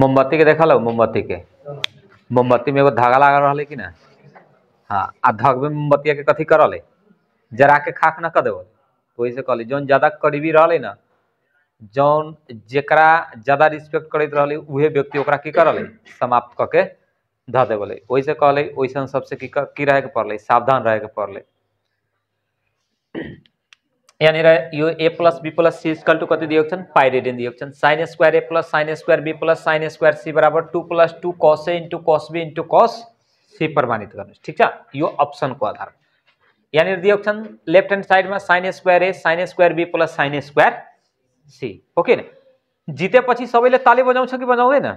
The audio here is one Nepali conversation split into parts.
मोमबत्ती के देखल मोमबत्ती के हाँ। मोमबत्ती में एगो धागा लागल रहा कि ना हाँ आ धगबे में मोमबत्तिया के कथी करल जरा के खाक ना कर देवल वही से कहली जौन ज्यादा करीबी रहे ना जौन जरा ज्यादा रिस्पेक्ट करते रहे उहे व्यक्ति ओकरा की करल समाप्त करके ध देवल वही से कहल वैसे सबसे की, रहे के पड़े सावधान रहे के पड़े यहाँनिर यो A plus B plus C equal to कति दिएको छन् रेडियन दिएको छन् sine squared A plus sine squared B plus sine square C बराबर two plus two cos A into cos B into cos C प्रमाणित गर्नुहोस् ठिक छ यो अप्सनको आधारमा यहाँनिर दिएको छन् लेफ्ट ह्यान्ड साइडमा sine squared A sine squared B plus sine square C okay नि जितेपछि सबैले ताली बजाउँछ कि बजाउँदैन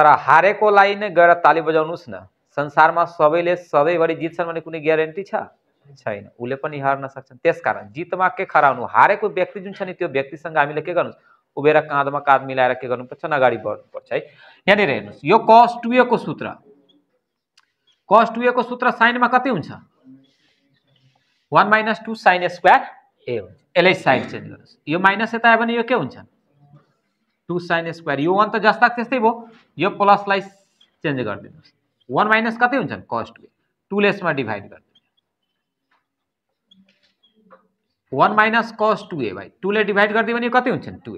तर हारेकोलाई नै गएर ताली बजाउनुहोस् न संसारमा सबैले सधैँभरि जित्छन् भने कुनै ग्यारेन्टी छ छैन उसले पनि हार्न सक्छन् त्यसकारण जितमा के खराउनु हारेको व्यक्ति जुन छ नि त्यो व्यक्तिसँग हामीले के गर्नु उभिएर काँधमा काँध मिलाएर के गर्नुपर्छ अगाडि बढ्नुपर्छ है यहाँनिर हेर्नुहोस् यो कस टुएको सूत्र कस टुएको सूत्र साइनमा कति हुन्छ one minus two sine squared A हुन्छ यसलाई साइन चेन्ज गर्नुहोस् यो माइनस यता आयो भने यो के हुन्छ टु साइन स्क्वायर यो वान त जस्ता त्यस्तै भयो यो प्लसलाई चेन्ज गरिदिनुहोस् वान माइनस कति हुन्छ कस टु टुले यसमा डिभाइड गर्नु one minus cos two A by टूले डिभाइड गरिदियो भने कति हुन्छन् टु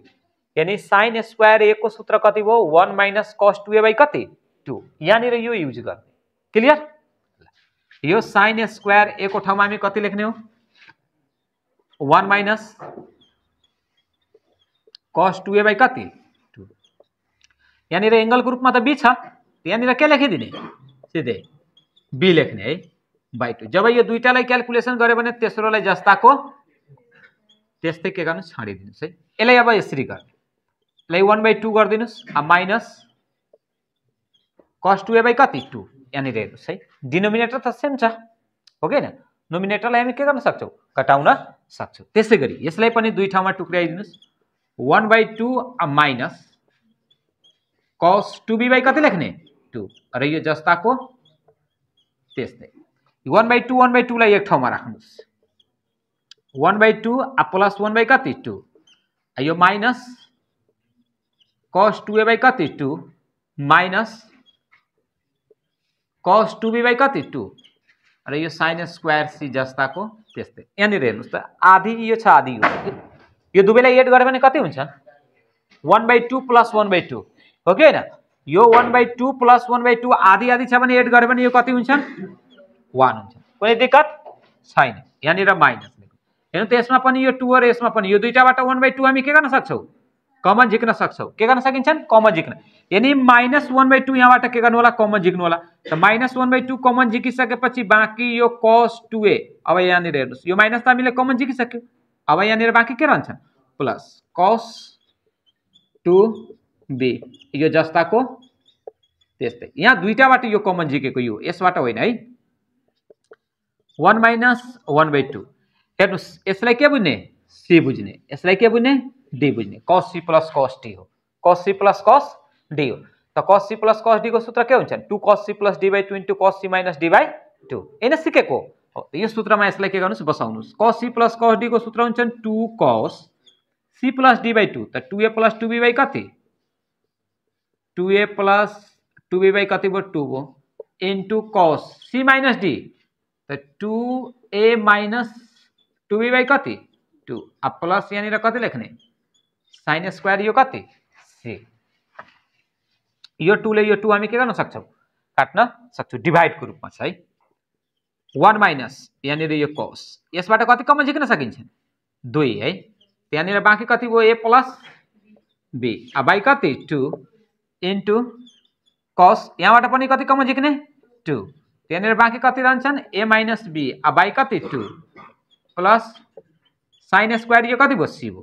यानि साइन स्क्वायर ए को सूत्र कति भयो one minus cos two A by कति टु यहाँनिर यो युज गर्ने क्लियर यो साइन स्क्वायर ए को ठाउँमा हामी कति लेख्ने हो one minus cos two A by कति टु यहाँनिर एङ्गलको रूपमा त बी छ यहाँनिर के लेखिदिने सिधै बी लेख्ने है बाई टू जब यो दुइटालाई क्यालकुलेसन गऱ्यो भने तेस्रोलाई जस्ताको त्यस्तै के गर्नुहोस् छाडिदिनुहोस् है यसलाई अब यसरी गर्ने यसलाई वान बाई टू गरिदिनुहोस् अब minus cos two A by कति टू यहाँनिर हेर्नुहोस् है डिनोमिनेटर त सेम छ हो कि नोमिनेटरलाई हामी के गर्न सक्छौँ कटाउन सक्छौँ त्यसै गरी यसलाई पनि दुई ठाउँमा टुक्राइदिनुहोस् one by two minus cos two B by कति लेख्ने टू र यो जस्ताको त्यस्तै one by two one by टूलाई एक ठाउँमा राख्नुहोस् one by two plus one by कति टू यो minus cos two A by कति two minus cos two B by कति टू र यो साइन स्क्वायर सी जस्ताको त्यस्तै यहाँनिर हेर्नुहोस् त आधी यो छ आधी यो यो दुवैलाई एड गऱ्यो भने कति हुन्छ one by two plus one by two हो कि होइन यो one by two plus one by two आधी आधी छ भने एड गऱ्यो भने यो कति हुन्छ वान हुन्छ कुनै दिक्कत छैन यहाँनिर माइनस हेर्नु त यसमा पनि यो टु र यसमा पनि यो दुइटाबाट वान बाई टू हामी के गर्न सक्छौँ कमन झिक्न सक्छौँ के गर्न सकिन्छन् कमन झिक्न यदि माइनस वान बाई टू यहाँबाट के गर्नु होला कमन झिक्नु होला त minus one by two common झिकिसकेपछि बाँकी यो कस टु ए अब यहाँनिर हेर्नुहोस् यो माइनस त हामीले कमन झिकिसक्यो अब यहाँनिर बाँकी के रहन्छन् प्लस कस टु बी यो जस्ताको त्यस्तै यहाँ दुइटाबाट यो कमन झिकेको यो यसबाट होइन है one minus one by two हेर्नुहोस् तो यसलाई के सी बुझने इसलिए के बुझने डी बुझने कस सी प्लस कस डी हो cos C plus cos D हो तो कस सी प्लस कस को सूत्र के है two cos C plus D by two into cos C minus D by two ये सिकेको ये सूत्र में यसलाई के गर्नुहोस् बसाउनुहोस् कस सी प्लस कस को सूत्र हो two cos C plus D by two तो two A plus two B by कति two A plus two B by कति भयो two cos C minus D तो two A minus two B by कति टू अब प्लस यहाँनिर कति लेख्ने साइन स्क्वायर यो कति सी यो टूले यो टू हामी के गर्न सक्छौँ काट्न सक्छौँ डिभाइडको रूपमा छ है वान माइनस यहाँनिर यो कस यसबाट कति कमन झिक्न सकिन्छ दुई है त्यहाँनिर बाँकी कति भयो ए प्लस बी अब बाई कति टु इन्टु कस यहाँबाट पनि कति कमन झिक्ने टु त्यहाँनिर बाँकी कति रहन्छन् ए माइनस बी अब बाई कति टू प्लस साइन स्क्वायर यो कति भयो सी भयो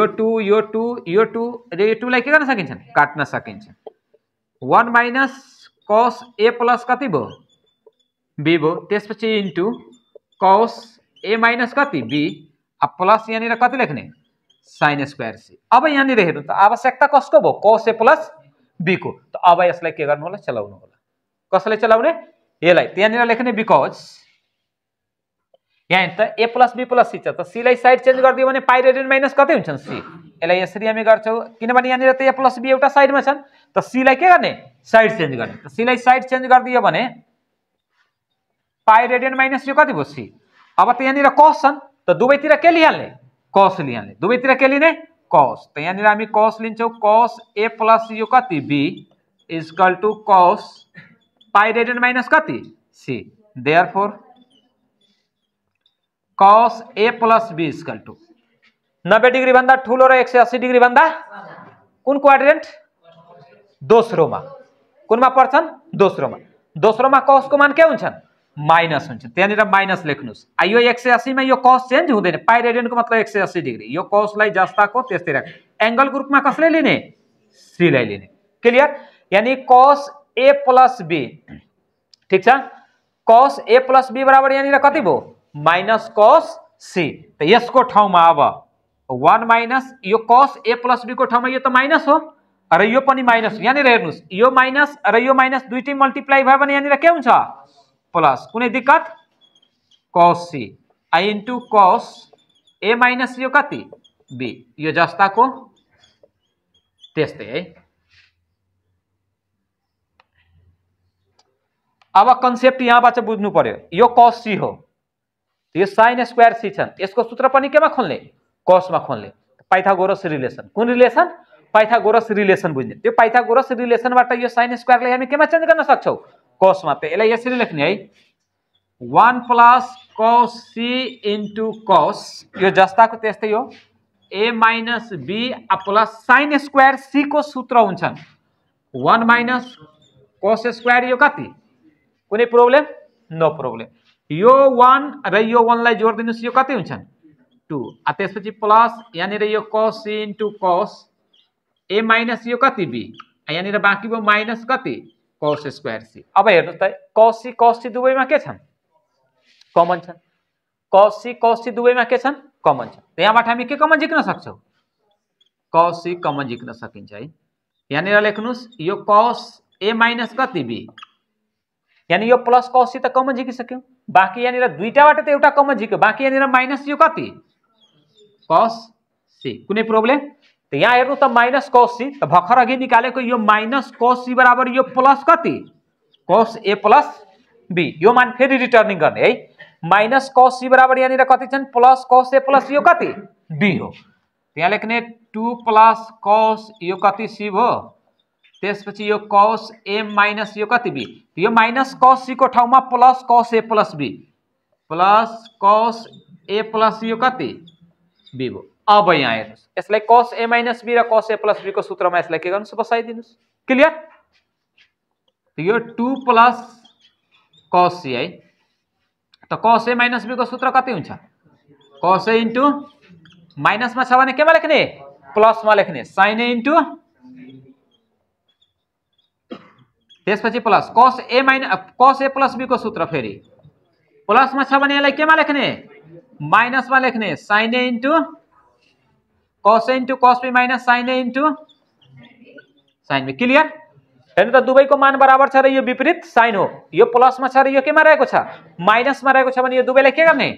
यो टू यो टू यो टू र यो टूलाई के गर्न सकिन्छ काट्न सकिन्छ one minus cos A plus कति भयो बी भयो त्यसपछि इन्टु कस ए माइनस कति बी प्लस यहाँनिर कति लेख्ने साइन स्क्वायर सी अब यहाँनिर हेर्नु त आवश्यकता कसको भयो कस ए प्लस बीको त अब यसलाई के गर्नु होला चलाउनु होला कसलाई चलाउने यसलाई त्यहाँनिर लेख्ने बिकज यहाँ तो A plus B plus C छ त साइड चेंज कर दिए पाई रेडियन माइनस कत हो सी यसलाई यसरी हामी गर्छौँ किनभने यहाँनिर ए प्लस बी एटा साइड में त सीलाई के गर्ने साइड चेंज करने त सीलाई साइड चेंज कर दिए पाई रेडियन माइनस ये कति भयो सी अब तो यहाँ कस छन् त दुवैतिर के लिइहाल्ने कस दुबई तीर के लिने कस तो यहाँ हम कस लिन्छौँ कस ए प्लस यो कति be is equal two cos pi radian minus कति C therefore cos A plus B skull to नब्बे डिग्री बंदा ठूल और एक सौ अस्सी डिग्री बंदा कौन क्वाड्रेंट दोसरो में कौन में पर्छन् दोसरो में दोसरो में कॉस को मान क्या हुन्छन् माइनस हुन्छ त्यहाँनिर माइनस लेख्नुहोस् यो एक सय अस्सीमा यो कस चेन्ज हुँदैन पाइ रेडियनको मतलब एक सौ अस्सी डिग्री यो कसलाई जस्ताको त्यस्तै राख एङ्गलको में कसले लिने सीलाई लिने क्लियर यानी कस ए प्लस बी ठीक है कस ए प्लस बी बराबर यहाँ कति भो माइनस कस सी त यसको ठाउँमा अब वान माइनस यो कस ए प्लस बीको ठाउँमा यो त माइनस हो र यो पनि माइनस यहाँनिर हेर्नुहोस् यो माइनस र यो माइनस दुइटै मल्टिप्लाई भयो भने यहाँनिर के हुन्छ प्लस कुनै दिक्कत कस C I into cos A minus यो कति बी यो जस्ताको त्यस्तै है अब कन्सेप्ट यहाँबाट बुझ्नु पर्यो यो कस सी हो यो साइन स्क्वायर सी छन् यसको सूत्र पनि केमा खोल्ने कसमा खोल्ने पाइथागोरस रिलेसन कुन रिलेसन पाइथागोरस रिलेसन बुझ्ने त्यो पाइथागोरस रिलेसनबाट यो साइन स्क्वायरलाई हामी केमा चेन्ज गर्न सक्छौँ कसमा त यसलाई यसरी लेख्ने है one plus cos C into cos यो जस्ताको त्यस्तै हो A minus B plus sine squared सीको सूत्र हुन्छन् वान माइनस कस स्क्वायर यो कति कुनै प्रब्लम नो प्रब्लम यो 1 र यो वनलाई લઈ જોડ દેનું સીઓ કતે 2 આ તેસ પછી પ્લસ યાની રે cos cos a minus yo કતે b યાની cos c अब हेर्नु त cos cos दुवैमा के छन् कमन छन् cos cos दुवैमा के छन् कमन छ यहाँबाट हामी के कमन जिक्न सक्छौ cos c जिक्न सकिन्छ है यहाँनिर लेख्नुहोस् यो cos a माइनस कति b यानी यो प्लस cos त कमन जिकिसक्यौँ बाँकी यहाँनिर दुईवटाबाट त एउटा कमन झिक्यो बाँकी यहाँनिर माइनस यो कति कस सी कुनै प्रोब्लम त यहाँ हेर्नु त माइनस कस सी त भर्खर अघि निकालेको यो माइनस कस सी बराबर यो प्लस कति कस ए प्लस बी यो मान फेरि रिटर्निङ गर्ने है माइनस कस सी बराबर यहाँनिर कति छन् प्लस कस ए प्लस यो कति बी हो त्यहाँ लेख्ने टु प्लस कस यो कति सी भो त्यसपछि यो कस एम माइनस यो कति बी यो माइनस कस सीको ठाउँमा plus cos A plus B plus cos A plus यो कति बी वो अब यहाँ हेर्नुहोस् यसलाई कस ए माइनस बी र ए प्लस बीको सूत्रमा यसलाई के गर्नुहोस् बसाइदिनुहोस् क्लियर यो टु प्लस कस सी है त कस ए माइनस को सूत्र कति हो कस ए इन्टु माइनसमा छ भने केमा लेख्ने प्लसमा लेख्ने साइन ए इन्टु त्यसपछि प्लस कस ए माइन कस ए प्लस बीको सूत्र फेरि प्लसमा छ भने यसलाई केमा लेख्ने माइनसमा लेख्ने sine A into cos A into cos B minus sine A into sine B clear हेर्नु त दुवैको मान बराबर छ र यो विपरीत साइन हो यो प्लसमा छ र यो केमा रहेको छ माइनसमा रहेको छ भने यो दुवैलाई के गर्ने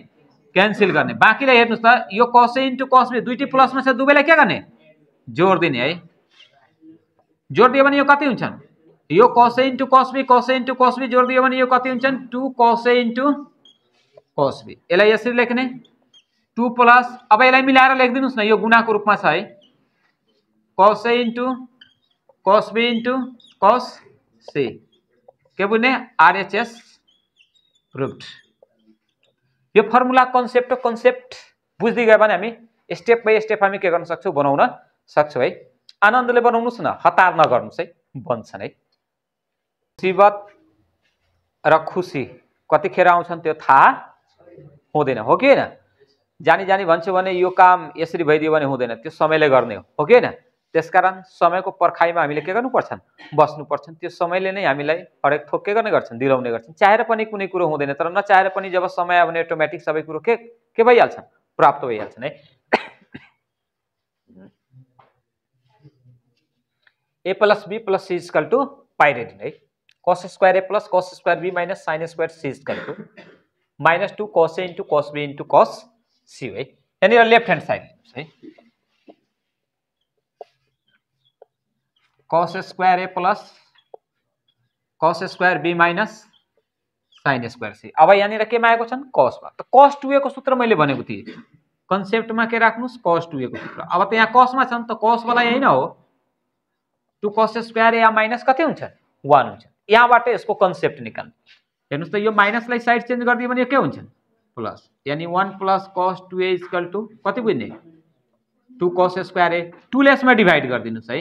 क्यान्सल गर्ने बाँकीलाई हेर्नुहोस् त यो कस ए इन्टु कस बी दुइटै प्लसमा छ दुवैलाई के गर्ने जोड दिने है जोड दियो भने यो कति हुन्छन् यो कसे इन्टु कसबी कसे इन्टु कसबी जोडिदियो भने यो कति हुन्छन् टु कसे इन्टु कसबी यसलाई यसरी लेख्ने टु प्लस अब यसलाई मिलाएर लेखिदिनुहोस् न यो गुणाको रूपमा छ है कसे इन्टु कसबी इन्टु कस से के बुझ्ने आरएचएस रुट यो फर्मुला कन्सेप्ट हो कन्सेप्ट बुझ्दै गयो भने हामी स्टेप बाई स्टेप हामी के गर्न सक्छौँ बनाउन सक्छौँ है आनन्दले बनाउनुहोस् न हतार नगर्नुहोस् है बन्छन् है मुसिबत र खुसी कतिखेर आउँछन् त्यो थाहा हुँदैन हो कि होइन जानी जानी भन्छु भने यो काम यसरी भइदियो भने हुँदैन त्यो समयले गर्ने हो हो कि होइन त्यसकारण समयको पर्खाइमा हामीले के गर्नुपर्छन् बस्नुपर्छन् त्यो समयले नै हामीलाई हरेक थोक के गर्ने गर्छन् दिलाउने गर्छन् चाहेर पनि कुनै कुरो हुँदैन तर नचाहेर पनि जब समय आयो भने अटोमेटिक सबै कुरो के के भइहाल्छन् प्राप्त भइहाल्छन् है A plus B plus C is equal to pi radian है cos squared A plus cos squared B minus sine square C squared two minus two cos A into cos B into cos C वाई यानी left hand side cos cos squared A plus cos squared B minus sine square C अब यहाँ के आएको छन् तो त कस ए को सूत्र बने भनेको कंसेप्ट में के राख्नुहोस् कस ए को सूत्र अब तो यहाँ में तो त वाला यही ना हो टू कस स्क्वायर या माइनस कति हो वन हो यहाँबाट यसको कन्सेप्ट निकाल्ने हेर्नुहोस् त यो माइनसलाई साइड चेन्ज गरिदियो भने यो के हुन्छ प्लस यानि one plus cos two A is equal two कति बुझ्ने टु कस स्क्वायर ए टुले यसमा डिभाइड गरिदिनुहोस् है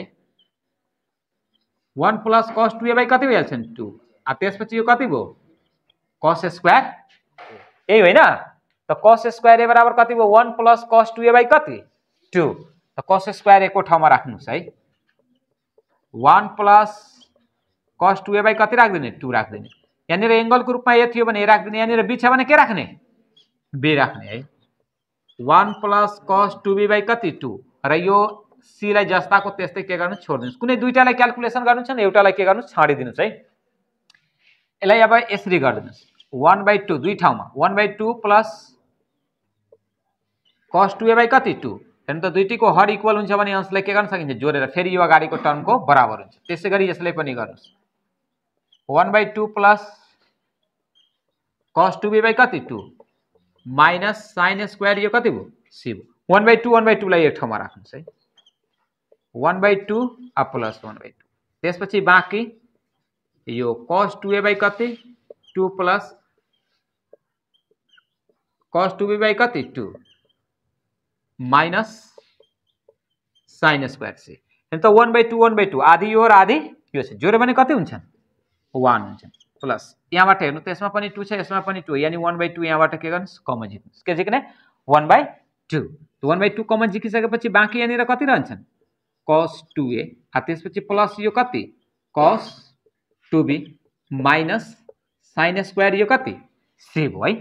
one plus cos two A by कति भइहाल्छ नि टु अब त्यसपछि यो कति भयो कस स्क्वायर ए होइन त कस स्क्वायर ए बराबर कति भयो one plus cos two A by कति टु त कस स्क्वायर एको ठाउँमा राख्नुहोस् है one plus cos two A by कति राखिदिने टू राखिदिने यहाँनिर एङ्गलको रूपमा ए थियो भने ए राखिदिने यहाँनिर बी छ भने के राख्ने बी राख्ने है one plus cos two B by कति टू र यो सीलाई जस्ताको त्यस्तै के गर्नु छोडिदिनुहोस् कुनै दुइटालाई क्यालकुलेसन गर्नु छ नि एउटालाई के गर्नु छाडिदिनुहोस् है यसलाई अब यसरी गरिदिनुहोस् वान बाई टू दुई ठाउँमा one by two plus cos two A by कति टू हेर्नु त दुइटीको हर इक्वल हुन्छ भने अंशलाई के गर्न सकिन्छ जोडेर फेरि यो अगाडिको टर्मको बराबर हुन्छ त्यसै गरी यसलाई पनि गर्नुहोस् one by two plus cos two B by कति टू माइनस साइन स्क्वायर यो कति सी भयो one by two one by लाई एक ठाव में राख वन बाई टू आ प्लस वन बाई टू त्यसपछि बाकी यो कस टू ए बाई कति two plus cos two B by कति two minus sine square C one by two one by two आधी यो आधी यो छ कति हो वान हुन्छ प्लस यहाँबाट हेर्नु त यसमा पनि टू छ यसमा पनि टू यानि वान बाई टू यहाँबाट के गर्नुहोस् कमन झिक्नुहोस् के झिक्ने one by two one by two common झिकिसकेपछि बाँकी यहाँनिर कति रहन्छन् कस टु ए त्यसपछि प्लस यो कति cos two B minus sine square यो कति सी भयो है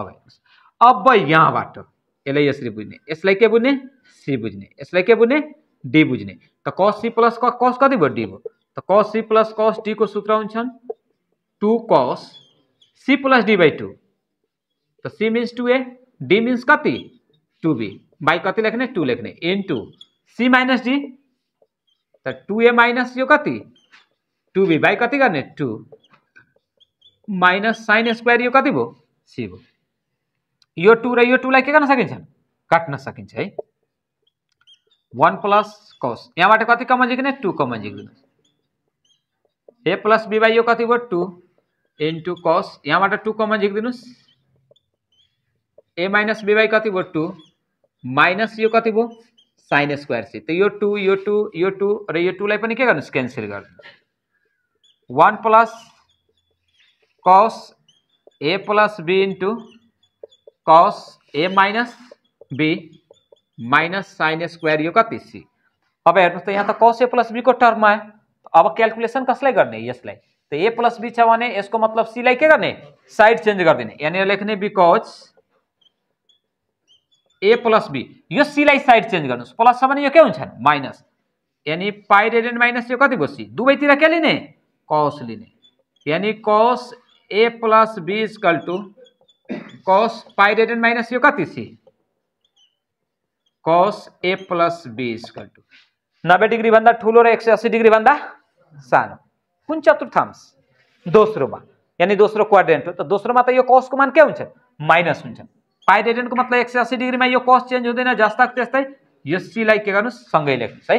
अब हेर्नुहोस् अब यहाँबाट यसलाई यसरी बुझ्ने यसलाई के बुझ्ने सी बुझ्ने यसलाई के बुझ्ने डी बुझ्ने त कस सी प्लस कस कति भयो डी भयो तो cos C plus cos D को सूत्रांशन two cos C plus D by two तो C means two A D means कति टू बी बाई कति लिखने टू लिखने into C minus D तो टू ए माइनस यो कति टू बी बाई कति करने टू माइनस साइन स्क्वायर यो कति भयो सी भयो यो टू र यो टूलाई के करना सकिन्छ काटना सकिन्छ है वन प्लस कस यहाँबाट कति कमन जिक्ने टू कमन जिक्दिनुहोस् ए प्लस बी બાય કથી બટ टू ઇન્ટુ कस यहाँ बाट टू कॉमन दिन ए माइनस बी बाई कति टू माइनस ये कति भयो साइन स्क्वायर सी तो यो टू यो टू यो टू र यो टूलाई के गर्नुहोस् क्यान्सल गर्नु plus cos A plus B into cos A minus B minus sine square यो कति सी अब हेर्नुहोस् यहाँ तो कस ए प्लस बी को टर्म है अब कैलकुलेशन कसले करने दे तो ए प्लस बी छ भने मतलब सी लाइक करने साइड चेंज कर गरिदिने यहाँनिर लेख्ने बिकज ए प्लस बी यो सीलाई साइड चेंज कर प्लस छ भने यो के हुन्छ माइनस यानि पाइ रेडियन माइनस यो कति भयो सी दुवैतिर के लिने कस लिने यानी cos A plus B is equal two cos pi radian minus ये कति C cos A plus B is equal two नब्बे डिग्री भाग ठूल रस अस्सी डिग्री डिग्रीभन्दा सानो कुन चतुर्थांश दोस्रोमा यानि दोस्रो क्वाड्रेन्ट हो त दोस्रोमा त यो कसको मान के हुन्छ माइनस हुन्छ पाइ मतलब एक सय अस्सी डिग्रीमा यो कस चेन्ज हुँदैन जस्ता त्यस्तै यो सीलाई के गर्नुहोस् सँगै लेख्नुहोस् है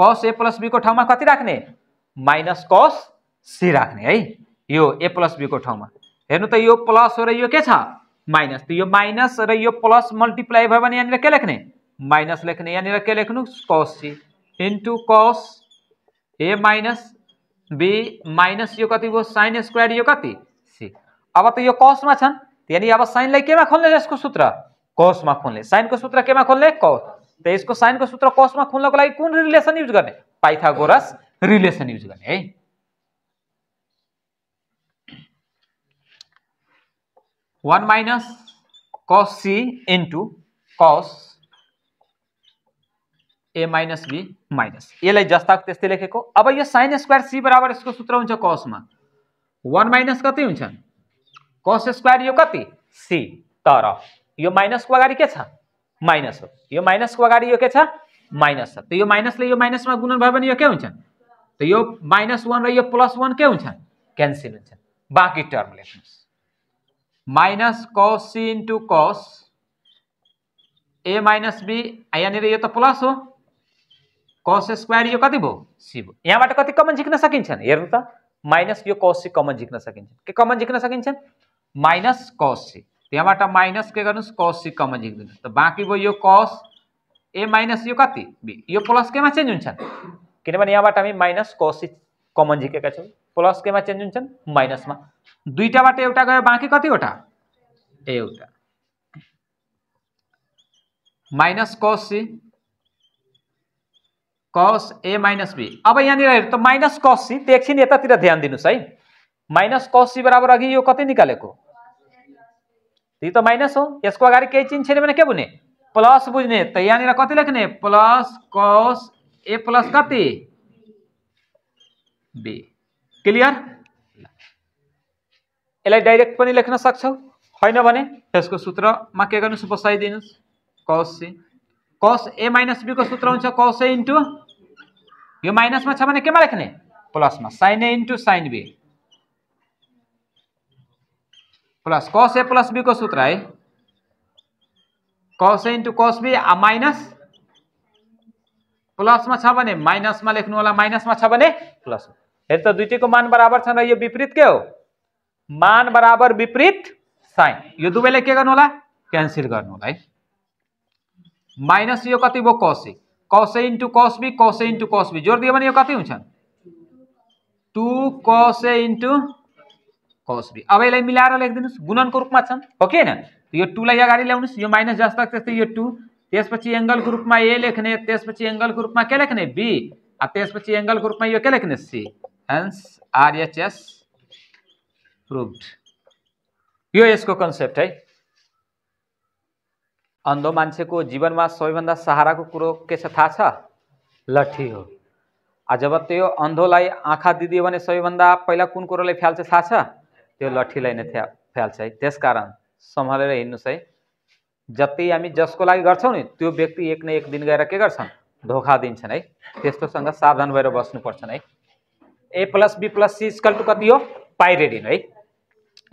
कस ए प्लस बीको ठाउँमा कति राख्ने माइनस कस सी राख्ने है यो ए प्लस बीको ठाउँमा हेर्नु त यो प्लस हो र यो के छ माइनस त यो माइनस र यो प्लस मल्टिप्लाई भयो भने यहाँनिर के लेख्ने माइनस लेख्ने यहाँनिर के लेख्नु कस C into cos A minus B minus यो कति भयो साइन स्क्वायर यो कति सी अब त यो कसमा छन् यानि अब साइनलाई केमा खोल्ने यसको सूत्र कसमा खोल्ने साइनको सूत्र केमा खोल्ने कस त यसको साइनको सूत्र कसमा खोल्नको लागि कुन रिलेसन युज गर्ने पाइथागोरस रिलेसन युज गर्ने है one minus cos C into cos A minus B minus यसलाई जस्ताको त्यस्तै लेखेको अब यो साइन स्क्वायर सी बराबर यसको सूत्र हुन्छ कसमा वान माइनस कति हुन्छ कस स्क्वायर यो कति सी तर यो माइनसको अगाडि के छ माइनस हो यो माइनसको अगाडि यो के छ माइनस छ त यो माइनसले यो माइनसमा गुणन भयो भने यो के हुन्छ त यो माइनस वान र यो प्लस वान के हुन्छ क्यान्सल हुन्छ बाँकी टर्म लेख्नुहोस् minus cos C into cos A minus be यहाँनिर यो त प्लस हो कस स्क्वायर यो कति भयो सी भयो यहाँबाट कति कमन झिक्न सकिन्छन् हेर्नु त माइनस यो कस सी कमन झिक्न सकिन्छ के कमन झिक्न सकिन्छन् माइनस कस सी त्यहाँबाट माइनस के गर्नुहोस् कस सी कमन झिक्दिनु त बाँकी भयो यो कस ए माइनस यो कति बी यो प्लस केमा चेन्ज हुन्छन् किनभने यहाँबाट हामी माइनस कस सी कमन झिकेका छौँ प्लस केमा चेन्ज हुन्छन् माइनसमा दुईवटाबाट एउटा गयो बाँकी कतिवटा एउटा minus cos C cos A minus B अब यहाँनिर हेर्नु त माइनस कस सी त्यो एकछिन यतातिर ध्यान दिनुहोस् है माइनस कस सी बराबर अघि यो कति निकालेको यो त माइनस हो यसको अगाडि केही चिन्ह छैन भने के बुझ्ने प्लस बुझ्ने त यहाँनिर कति लेख्ने प्लस कस ए प्लस कति बी क्लियर यसलाई डाइरेक्ट पनि लेख्न सक्छौ होइन भने यसको सूत्रमा के गर्नुहोस् बसाइदिनुहोस् कस सी कस ए माइनस बीको सूत्र हुन्छ कस ए इन्टु यो माइनसमा छ भने केमा लेख्ने प्लसमा sine A into sine B plus cos A plus बीको सूत्र है cos A into cos B minus प्लसमा छ भने माइनसमा लेख्नु होला माइनसमा छ भने प्लसमा हेर त दुइटैको मान बराबर छन् र यो विपरीत के हो मान बराबर विपरीत साइन यो दुवैलाई के गर्नु होला क्यान्सल गर्नु होला है माइनस यो कति भयो कस ए कस ए इन्टु कस बी कस ए इन्टु कस बी भने यो कति हुन्छ टु कस ए इन्टु कस अब यसलाई मिलाएर लेखिदिनुहोस् गुणनको रूपमा छन् हो कि होइन यो टूलाई अगाडि ल्याउनुहोस् यो माइनस जस्ता त्यस्तै यो टू त्यसपछि एङ्गलको रूपमा ए लेख्ने त्यसपछि एङ्गलको रूपमा के लेख्ने बी अब त्यसपछि एङ्गलको रूपमा यो के लेख्ने सी हेन्स आरएचएस प्रुभड यो यसको कन्सेप्ट है अन्धो मान्छेको जीवनमा सबैभन्दा सहाराको कुरो के छ थाहा छ लट्ठी हो जब त्यो अन्धोलाई आँखा दिदियो भने सबैभन्दा पहिला कुन कुरोले फ्याल्छ थाहा छ त्यो लट्ठीलाई नै फ्या फ्याल्छ है त्यसकारण सम्हालेर हिँड्नुहोस् है जति हामी जसको लागि गर्छौँ नि त्यो व्यक्ति एक न एक दिन गएर के गर्छन् धोका दिन्छन् है त्यस्तोसँग सावधान भएर बस्नुपर्छन् है A plus B plus C equal to कति हो पाइरेडिन है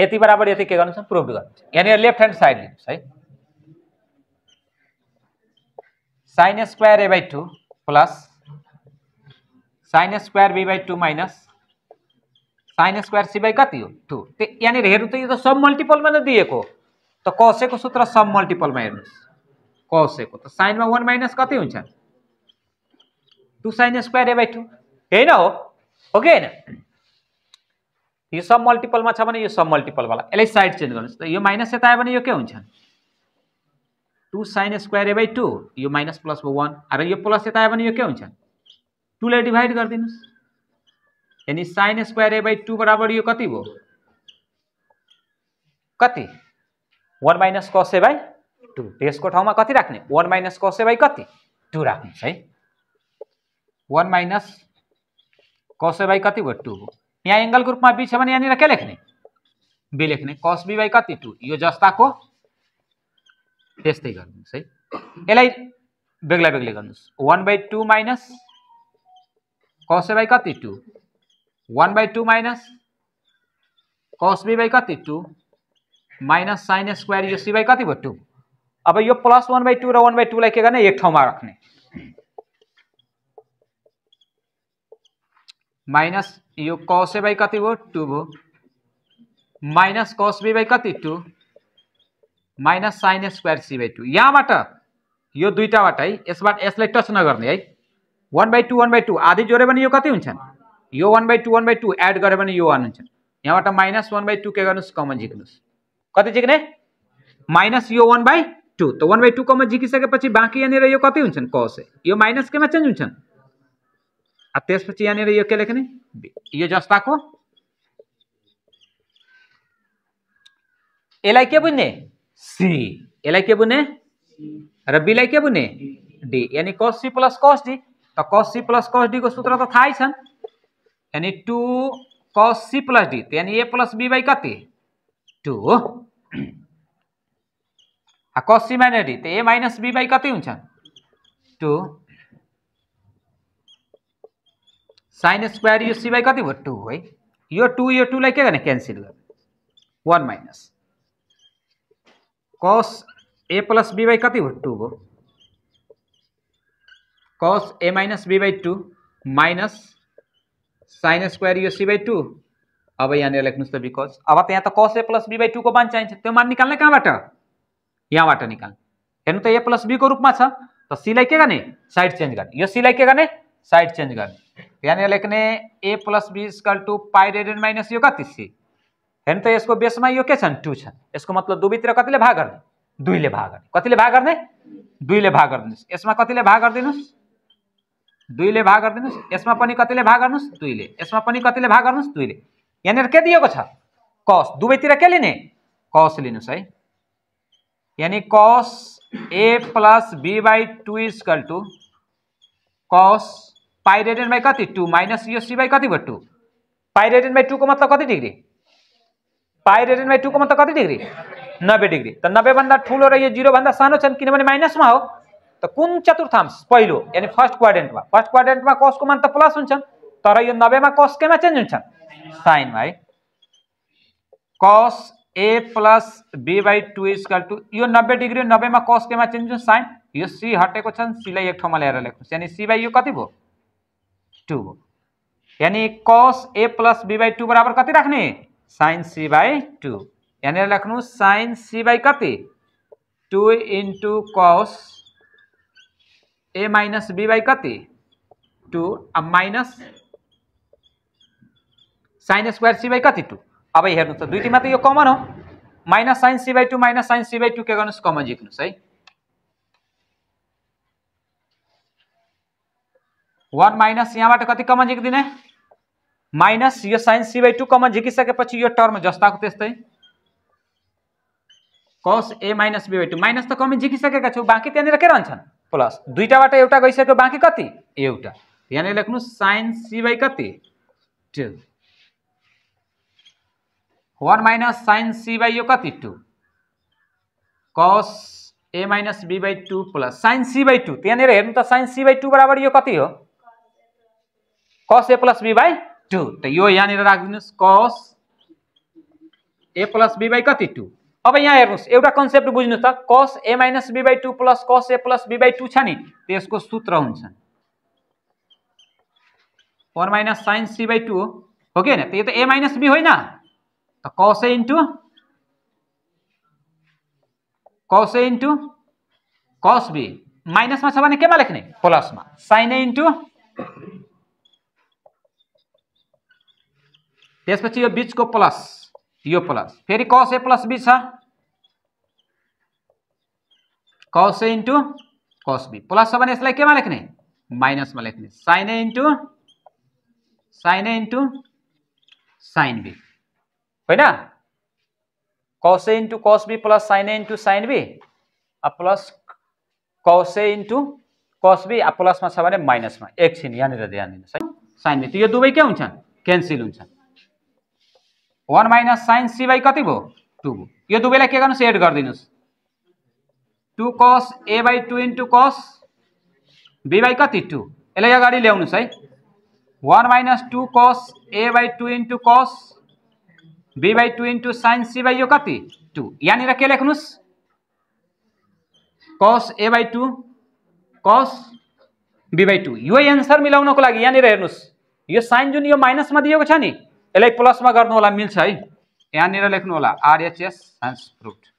यति बराबर यति के गर्नुहोस् प्रुफ प्रुभ गर्नु यहाँनिर लेफ्ट ह्यान्ड साइड लिनुहोस् है sine squared A by two plus sine squared B by two minus sine square C by कति हो टू त्यो यहाँनिर हेर्नु त यो त सब मल्टिपलमा नै दिएको त कसेको सूत्र सब मल्टिपलमा हेर्नुहोस् कसैको त साइनमा वान माइनस कति हुन्छ two sine squared A by two होइन हो हो कि होइन यो सब मल्टिपलमा छ भने यो सब मल्टिपलवाला यसलाई साइड चेन्ज गर्नुहोस् त यो माइनस यता आयो भने यो के हुन्छ two sine squared A by two ये माइनस प्लस भयो वान यह प्लस ये आयो टू यो के हुन्छ टूलाई divide sine squared A by two बराबर ये कति भो कति वन minus cos A by two ठाव में कति राख्ने वन माइनस कस ए बाई कति टू राख है माइनस कस ए बाई कति भयो टू भयो यहाँ एङ्गलको रूपमा बी छ यहाँ यहाँनिर के लेख्ने बी लेख्ने कस बी बाई कति टू यो को त्यस्तै गर्नुहोस् बेग्ला बेग्ले गर्नुहोस् one by two minus cos A by कति two one by two minus cos B by कति टू माइनस साइन स्क्वायर यो सी बाई कति भयो टू अब यो प्लस वन बाई टू रन वान बाई टू के गर्ने एक ठाउँमा रखने माइनस यो कस ए बाई कति भयो टू भो माइनस कस बी बाई कति two minus sine square C by two यहाँबाट यो दुईवटाबाट है यसबाट यसलाई टच नगर्ने है one by two one by two आधी जोड्यो भने यो कति हुन्छन् यो one by two one by two add गऱ्यो भने यो वान हुन्छन् यहाँबाट माइनस वान बाई टू के गर्नुहोस् कमन झिक्नुहोस् कति झिक्ने माइनस यो वान बाई टू त वान बाई टू कमन झिकिसकेपछि बाँकी यहाँनिर यो कति हुन्छन् कस यो माइनस केमा चेन्ज हुन्छन् त्यसपछि यहाँनिर यो के लेख्ने यो जस्ताको यसलाई के बुझ्ने सी यसलाई के बुने र बीलाई के बुने डी यानि कस सी प्लस कस डी त कस सी प्लस कस डीको सूत्र त थाहै छन् यानि to cos C plus D त यानि ए प्लस बी बाई कति टु हो कस सी माइनस डी त ए माइनस बी बाई कति हुन्छ टु साइन स्क्वायर यो सी बाई कति भयो टु है यो टु यो टुलाई के गर्ने क्यान्सल गर्ने one minus cos A plus B by કતિ ટુ ગો cos A B by two minus sine square यू सी बाई टू अब यहाँ लेख्स तो अब यहाँ तो cos A plus B by two को मान चाहिए तो मान निकलने कह यहाँ निकाल हेन तो ए प्लस बी को रूप में तो के करने साइड चेंज करने यो सीलाई के करने साइड चेंज करने यहाँ लेखने A plus B skull two pi rad minus यो कति सी हेर्नु त यसको बेसमा यो के छन् टु छन् यसको मतलब दुवैतिर कतिले भाग गर्ने दुईले भाग गर्ने कतिले भाग गर्ने दुईले भाग गरिदिनुहोस् यसमा कतिले भाग गरिदिनुहोस् दुईले भाग गरिदिनुहोस् यसमा पनि कतिले भाग गर्नुहोस् दुईले यसमा पनि कतिले भाग गर्नुहोस् दुईले यहाँनिर के दिएको छ कस दुवैतिर के लिने कस लिनुहोस् है यानि cos A plus B by two is equal to cos pi radian by कति टू माइनस यो सी बाई कति भयो टू पाइरेटेन बाई टूको मतलब कति डिग्री पाई रेडियन बाई टूको मतलब कति डिग्री नब्बे डिग्री त नब्बेभन्दा ठुलो र यो जिरोभन्दा सानो छन् किनभने माइनसमा हो त कुन चतुर्थांश पहिलो यानि फर्स्ट क्वाड्रेन्टमा फर्स्ट क्वाड्रेन्टमा कसको मान त प्लस हुन्छन् तर यो नब्बेमा कस केमा चेन्ज हुन्छन् साइनमा है cos A plus B by two square two यो नब्बे डिग्री नब्बेमा कस केमा चेन्ज हुन्छ साइन यो सी हटेको छन् सीलाई एक ठाउँमा ल्याएर लेख्नुहोस् यानि सी बाई यो कति भयो टू भयो यानि cos A plus B by two बराबर कति राख्ने साइन सी बाई टू यानी लखनऊ साइन सी बाई कति two into cos A minus B by कति टू अब minus sine square C by कति टू अब हे तो दुई टिममा त कमन हो minus sine C by two minus sine C by two के कमन झिक्नुहोस् हाई वन माइनस यहाँ कति कमन झिक्दिने माइनस यो sign C by two common झिकिसकेपछि यो टर्म जस्ताको त्यस्तै cos A minus B by two minus त कमी झिकिसकेका छौँ बाँकी त्यहाँनिर के रहन्छन् प्लस दुईवटाबाट एउटा गइसक्यो बाँकी कति एउटा यहाँनिर लेख्नु साइन सी बाई कति two one minus sine C by यो कति two cos A minus B by two plus sine C by two त्यहाँनिर हेर्नु त साइन सी बाई टू बराबर यो कति हो cos A plus B by two त यो यहाँनिर राखिदिनुहोस् cos A plus B by कति टू अब यहाँ हेर्नुहोस् एउटा कन्सेप्ट बुझ्नुहोस् त cos A minus B by two plus cos A plus B by two छ नि त्यसको सूत्र हुन्छन् four minus sine C by two हो कि होइन यो त ए माइनस बी होइन त cos A into cos A into cos be माइनसमा छ भने केमा लेख्ने प्लसमा साइन ए इन्टु त्यसपछि यो बिचको प्लस यो प्लस फेरि कस ए प्लस बी छ cos A into cos B plus छ भने यसलाई केमा लेख्ने माइनसमा लेख्ने sine A into sine A into sine B होइन cos A into cos B plus sine A into sine B plus cos A into cos be प्लसमा छ भने माइनसमा एकछिन यहाँनिर ध्यान दिनुहोस् है साइन बी त यो दुवै के हुन्छन् क्यान्सिल हुन्छन् one minus sine C by कति भयो टू भयो यो दुवैलाई के गर्नुहोस् एड गरिदिनुहोस् two cos A by two into cos B by कति टू यसलाई अगाडि ल्याउनुहोस् है one minus two cos A by two into cos B by two into sine C by यो कति टू यहाँनिर के लेख्नुहोस् cos A by two cos B by two यो एन्सर मिलाउनको लागि यहाँनिर हेर्नुहोस् यो साइन जुन यो माइनसमा दिएको छ नि यसलाई प्लसमा गर्नु होला मिल्छ है यहाँनिर लेख्नु होला आरएचएस साइन्स प्रुभ